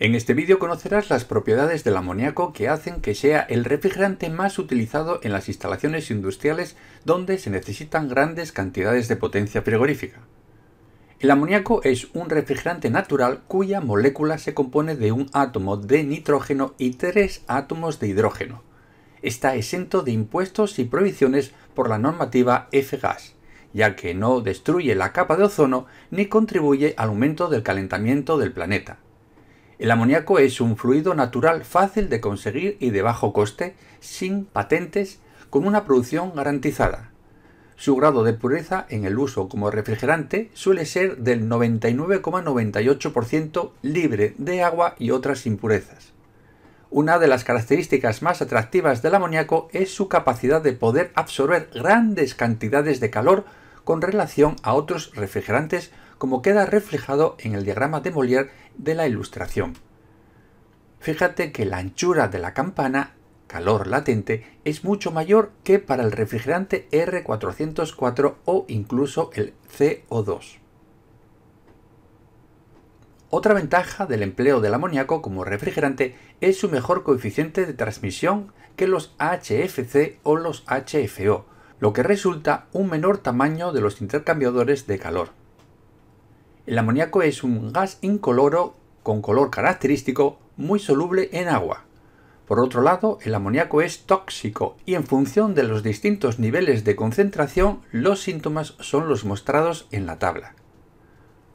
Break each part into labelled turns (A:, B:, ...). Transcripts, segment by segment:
A: En este vídeo conocerás las propiedades del amoníaco que hacen que sea el refrigerante más utilizado en las instalaciones industriales donde se necesitan grandes cantidades de potencia frigorífica. El amoníaco es un refrigerante natural cuya molécula se compone de un átomo de nitrógeno y tres átomos de hidrógeno. Está exento de impuestos y prohibiciones por la normativa F-Gas, ya que no destruye la capa de ozono ni contribuye al aumento del calentamiento del planeta. El amoníaco es un fluido natural fácil de conseguir y de bajo coste, sin patentes, con una producción garantizada. Su grado de pureza en el uso como refrigerante suele ser del 99,98% libre de agua y otras impurezas. Una de las características más atractivas del amoníaco es su capacidad de poder absorber grandes cantidades de calor con relación a otros refrigerantes como queda reflejado en el diagrama de Molière de la ilustración. Fíjate que la anchura de la campana, calor latente, es mucho mayor que para el refrigerante R404 o incluso el CO2. Otra ventaja del empleo del amoníaco como refrigerante es su mejor coeficiente de transmisión que los HFC o los HFO, lo que resulta un menor tamaño de los intercambiadores de calor. El amoníaco es un gas incoloro con color característico muy soluble en agua. Por otro lado, el amoníaco es tóxico y en función de los distintos niveles de concentración los síntomas son los mostrados en la tabla.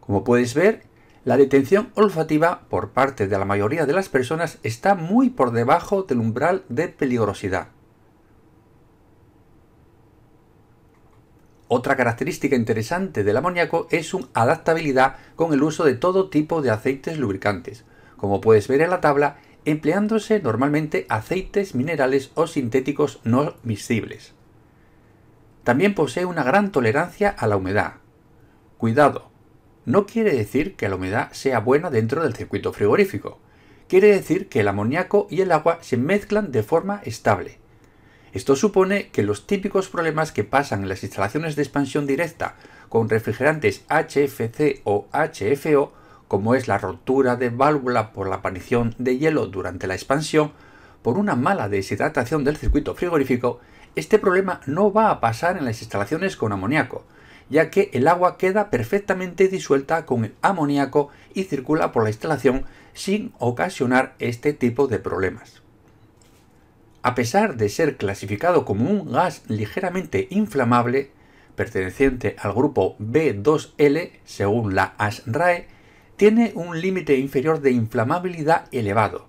A: Como puedes ver, la detención olfativa por parte de la mayoría de las personas está muy por debajo del umbral de peligrosidad. Otra característica interesante del amoníaco es su adaptabilidad con el uso de todo tipo de aceites lubricantes, como puedes ver en la tabla, empleándose normalmente aceites minerales o sintéticos no miscibles. También posee una gran tolerancia a la humedad. Cuidado, no quiere decir que la humedad sea buena dentro del circuito frigorífico. Quiere decir que el amoníaco y el agua se mezclan de forma estable, esto supone que los típicos problemas que pasan en las instalaciones de expansión directa con refrigerantes HFC o HFO, como es la rotura de válvula por la aparición de hielo durante la expansión, por una mala deshidratación del circuito frigorífico, este problema no va a pasar en las instalaciones con amoníaco, ya que el agua queda perfectamente disuelta con el amoníaco y circula por la instalación sin ocasionar este tipo de problemas a pesar de ser clasificado como un gas ligeramente inflamable, perteneciente al grupo B2L, según la ASRAE, tiene un límite inferior de inflamabilidad elevado.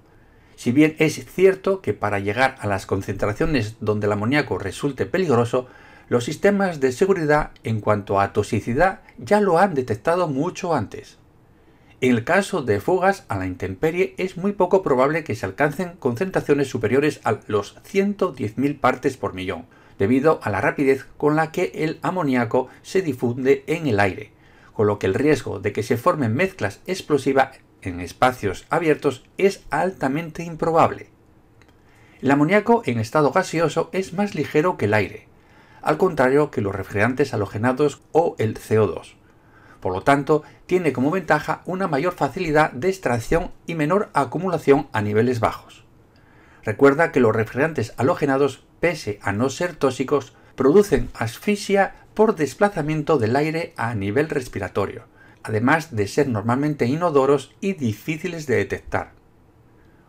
A: Si bien es cierto que para llegar a las concentraciones donde el amoníaco resulte peligroso, los sistemas de seguridad en cuanto a toxicidad ya lo han detectado mucho antes. En el caso de fugas a la intemperie es muy poco probable que se alcancen concentraciones superiores a los 110.000 partes por millón, debido a la rapidez con la que el amoníaco se difunde en el aire, con lo que el riesgo de que se formen mezclas explosivas en espacios abiertos es altamente improbable. El amoníaco en estado gaseoso es más ligero que el aire, al contrario que los refrigerantes halogenados o el CO2. Por lo tanto, tiene como ventaja una mayor facilidad de extracción y menor acumulación a niveles bajos. Recuerda que los refrigerantes halogenados, pese a no ser tóxicos, producen asfixia por desplazamiento del aire a nivel respiratorio, además de ser normalmente inodoros y difíciles de detectar.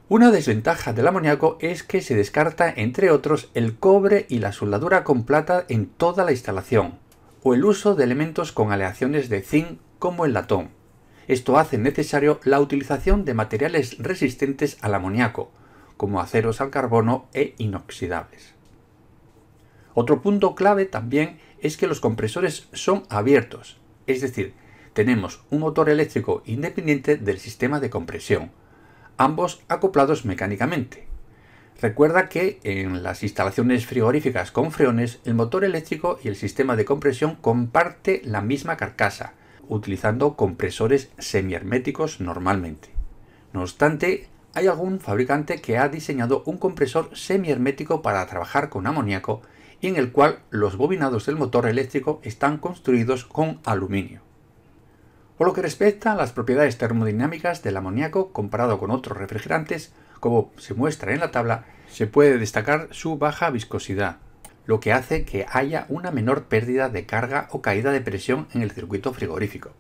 A: Una desventaja del amoníaco es que se descarta, entre otros, el cobre y la soldadura con plata en toda la instalación, o el uso de elementos con aleaciones de zinc como el latón. Esto hace necesario la utilización de materiales resistentes al amoníaco, como aceros al carbono e inoxidables. Otro punto clave también es que los compresores son abiertos, es decir, tenemos un motor eléctrico independiente del sistema de compresión, ambos acoplados mecánicamente. Recuerda que en las instalaciones frigoríficas con freones, el motor eléctrico y el sistema de compresión comparte la misma carcasa, utilizando compresores semiherméticos normalmente. No obstante, hay algún fabricante que ha diseñado un compresor semihermético para trabajar con amoníaco y en el cual los bobinados del motor eléctrico están construidos con aluminio. Por lo que respecta a las propiedades termodinámicas del amoníaco comparado con otros refrigerantes, como se muestra en la tabla, se puede destacar su baja viscosidad, lo que hace que haya una menor pérdida de carga o caída de presión en el circuito frigorífico.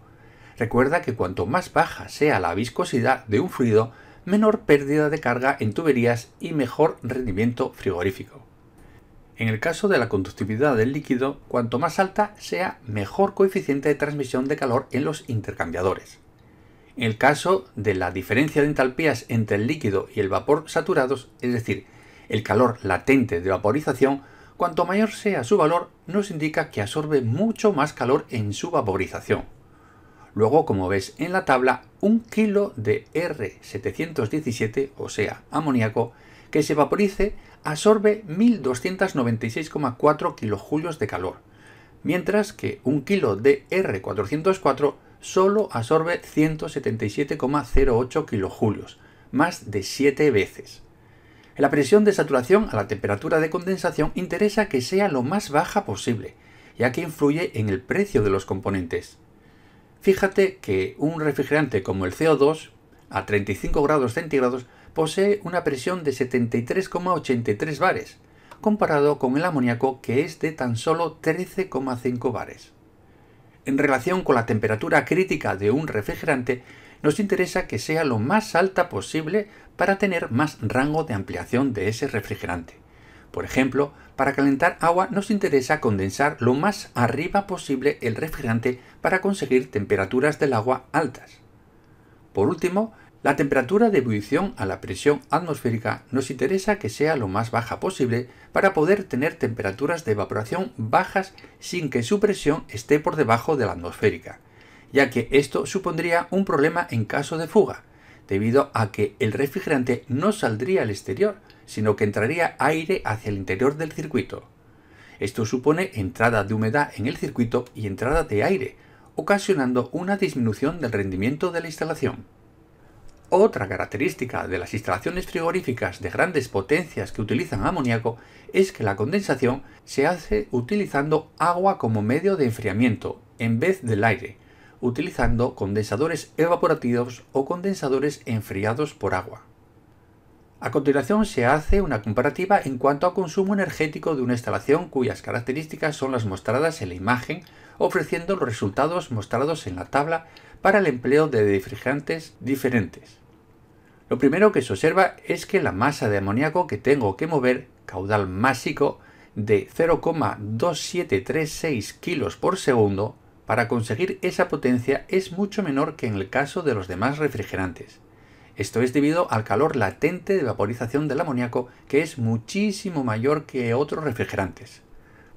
A: Recuerda que cuanto más baja sea la viscosidad de un fluido, menor pérdida de carga en tuberías y mejor rendimiento frigorífico. En el caso de la conductividad del líquido, cuanto más alta sea, mejor coeficiente de transmisión de calor en los intercambiadores. En el caso de la diferencia de entalpías entre el líquido y el vapor saturados, es decir, el calor latente de vaporización, cuanto mayor sea su valor, nos indica que absorbe mucho más calor en su vaporización. Luego, como ves en la tabla, un kilo de R717, o sea, amoníaco, que se vaporice absorbe 1296,4 kilojulios de calor, mientras que un kilo de R404 solo absorbe 177,08 kilojulios, más de 7 veces. La presión de saturación a la temperatura de condensación interesa que sea lo más baja posible, ya que influye en el precio de los componentes. Fíjate que un refrigerante como el CO2, a 35 grados centígrados, posee una presión de 73,83 bares, comparado con el amoníaco que es de tan solo 13,5 bares en relación con la temperatura crítica de un refrigerante, nos interesa que sea lo más alta posible para tener más rango de ampliación de ese refrigerante. Por ejemplo, para calentar agua nos interesa condensar lo más arriba posible el refrigerante para conseguir temperaturas del agua altas. Por último, la temperatura de ebullición a la presión atmosférica nos interesa que sea lo más baja posible para poder tener temperaturas de evaporación bajas sin que su presión esté por debajo de la atmosférica, ya que esto supondría un problema en caso de fuga, debido a que el refrigerante no saldría al exterior, sino que entraría aire hacia el interior del circuito. Esto supone entrada de humedad en el circuito y entrada de aire, ocasionando una disminución del rendimiento de la instalación. Otra característica de las instalaciones frigoríficas de grandes potencias que utilizan amoníaco es que la condensación se hace utilizando agua como medio de enfriamiento en vez del aire, utilizando condensadores evaporativos o condensadores enfriados por agua. A continuación se hace una comparativa en cuanto a consumo energético de una instalación cuyas características son las mostradas en la imagen, ofreciendo los resultados mostrados en la tabla para el empleo de refrigerantes diferentes. Lo primero que se observa es que la masa de amoníaco que tengo que mover, caudal másico, de 0,2736 kilos por segundo, para conseguir esa potencia es mucho menor que en el caso de los demás refrigerantes. Esto es debido al calor latente de vaporización del amoníaco que es muchísimo mayor que otros refrigerantes.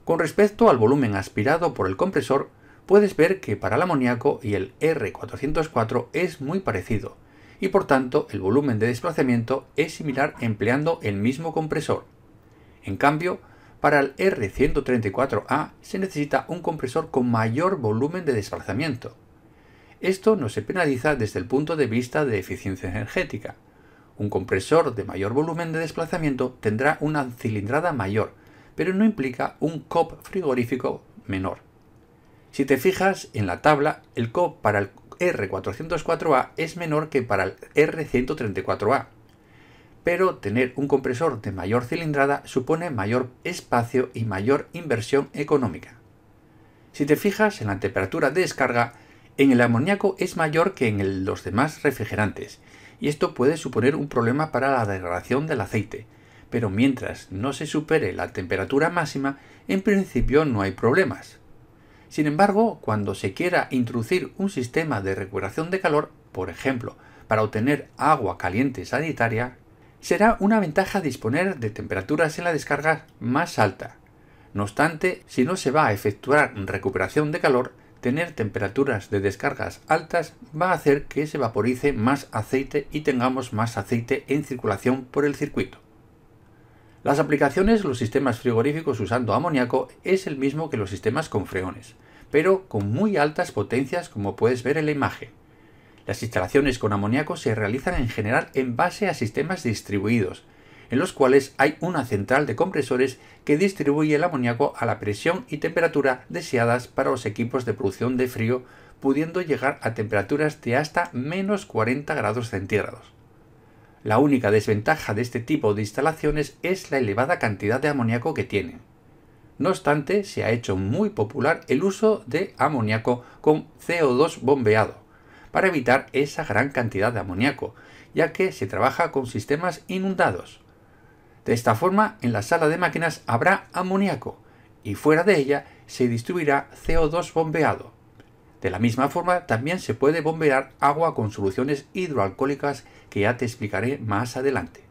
A: Con respecto al volumen aspirado por el compresor, puedes ver que para el amoníaco y el R404 es muy parecido, y por tanto el volumen de desplazamiento es similar empleando el mismo compresor. En cambio, para el R134A se necesita un compresor con mayor volumen de desplazamiento. Esto no se penaliza desde el punto de vista de eficiencia energética. Un compresor de mayor volumen de desplazamiento tendrá una cilindrada mayor, pero no implica un COP frigorífico menor. Si te fijas en la tabla, el COP para el R404A es menor que para el R134A, pero tener un compresor de mayor cilindrada supone mayor espacio y mayor inversión económica. Si te fijas en la temperatura de descarga, en el amoníaco es mayor que en los demás refrigerantes, y esto puede suponer un problema para la degradación del aceite, pero mientras no se supere la temperatura máxima, en principio no hay problemas. Sin embargo, cuando se quiera introducir un sistema de recuperación de calor, por ejemplo, para obtener agua caliente sanitaria, será una ventaja disponer de temperaturas en la descarga más alta. No obstante, si no se va a efectuar recuperación de calor, tener temperaturas de descargas altas va a hacer que se vaporice más aceite y tengamos más aceite en circulación por el circuito. Las aplicaciones, los sistemas frigoríficos usando amoníaco es el mismo que los sistemas con freones, pero con muy altas potencias como puedes ver en la imagen. Las instalaciones con amoníaco se realizan en general en base a sistemas distribuidos, en los cuales hay una central de compresores que distribuye el amoníaco a la presión y temperatura deseadas para los equipos de producción de frío, pudiendo llegar a temperaturas de hasta menos 40 grados centígrados. La única desventaja de este tipo de instalaciones es la elevada cantidad de amoníaco que tienen. No obstante, se ha hecho muy popular el uso de amoníaco con CO2 bombeado, para evitar esa gran cantidad de amoníaco, ya que se trabaja con sistemas inundados. De esta forma, en la sala de máquinas habrá amoníaco y fuera de ella se distribuirá CO2 bombeado. De la misma forma, también se puede bombear agua con soluciones hidroalcohólicas que ya te explicaré más adelante.